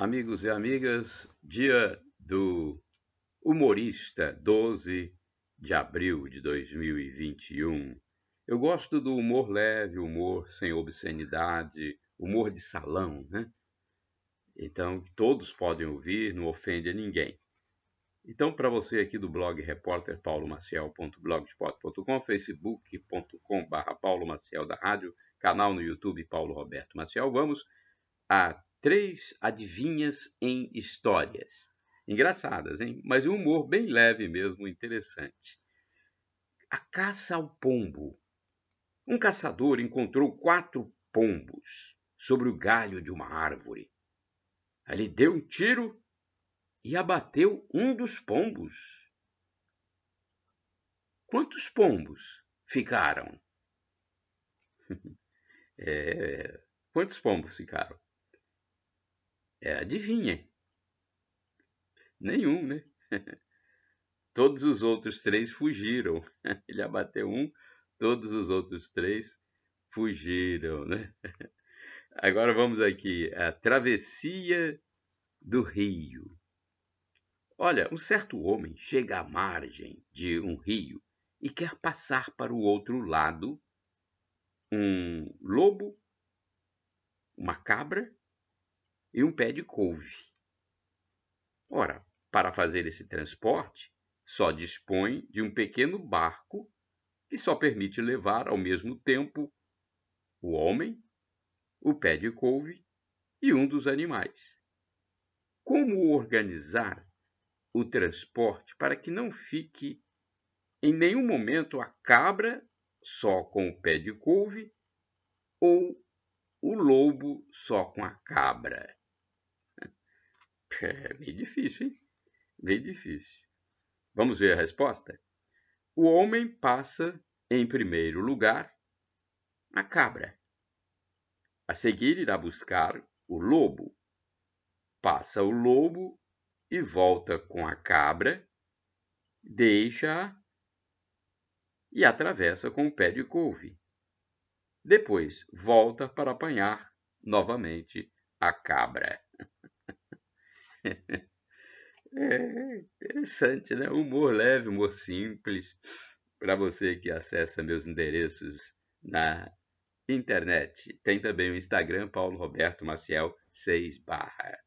amigos e amigas, dia do humorista, 12 de abril de 2021. Eu gosto do humor leve, humor sem obscenidade, humor de salão, né? Então, todos podem ouvir, não ofende a ninguém. Então, para você aqui do blog repórter paulomaciel.blogspot.com, facebook.com barra Paulo marcial da Rádio, canal no YouTube Paulo Roberto Maciel, vamos a Três adivinhas em histórias. Engraçadas, hein? Mas um humor bem leve mesmo, interessante. A caça ao pombo. Um caçador encontrou quatro pombos sobre o galho de uma árvore. Ele deu um tiro e abateu um dos pombos. Quantos pombos ficaram? é... Quantos pombos ficaram? É, adivinha, Nenhum, né? Todos os outros três fugiram. Ele abateu um, todos os outros três fugiram, né? Agora vamos aqui, a travessia do rio. Olha, um certo homem chega à margem de um rio e quer passar para o outro lado. Um lobo, uma cabra e um pé de couve. Ora, para fazer esse transporte, só dispõe de um pequeno barco que só permite levar ao mesmo tempo o homem, o pé de couve e um dos animais. Como organizar o transporte para que não fique em nenhum momento a cabra só com o pé de couve ou o lobo só com a cabra? É meio difícil, hein? Meio difícil. Vamos ver a resposta? O homem passa em primeiro lugar a cabra. A seguir irá buscar o lobo. Passa o lobo e volta com a cabra, deixa-a e atravessa com o pé de couve. Depois volta para apanhar novamente a cabra. é interessante, né? Humor leve, humor simples. Para você que acessa meus endereços na internet, tem também o Instagram Paulo Roberto Maciel 6 barra.